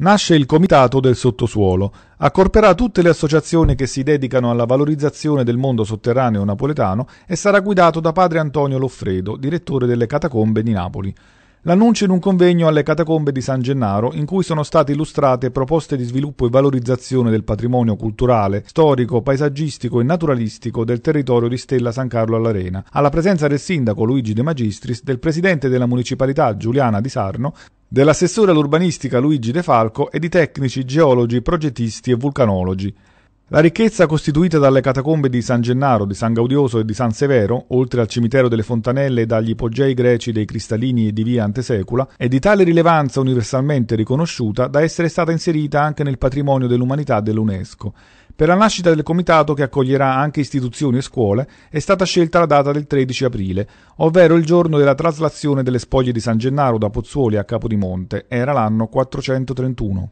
Nasce il Comitato del Sottosuolo, accorperà tutte le associazioni che si dedicano alla valorizzazione del mondo sotterraneo napoletano e sarà guidato da padre Antonio Loffredo, direttore delle Catacombe di Napoli. L'annuncio in un convegno alle Catacombe di San Gennaro, in cui sono state illustrate proposte di sviluppo e valorizzazione del patrimonio culturale, storico, paesaggistico e naturalistico del territorio di Stella San Carlo all'Arena, alla presenza del sindaco Luigi De Magistris, del presidente della municipalità Giuliana Di Sarno, dell'assessore all'urbanistica Luigi De Falco e di tecnici geologi, progettisti e vulcanologi. La ricchezza costituita dalle catacombe di San Gennaro, di San Gaudioso e di San Severo, oltre al cimitero delle Fontanelle e dagli ipogei greci dei Cristallini e di via Antesecula, è di tale rilevanza universalmente riconosciuta da essere stata inserita anche nel patrimonio dell'umanità dell'UNESCO per la nascita del comitato, che accoglierà anche istituzioni e scuole, è stata scelta la data del 13 aprile, ovvero il giorno della traslazione delle spoglie di San Gennaro da Pozzuoli a Capodimonte, era l'anno 431.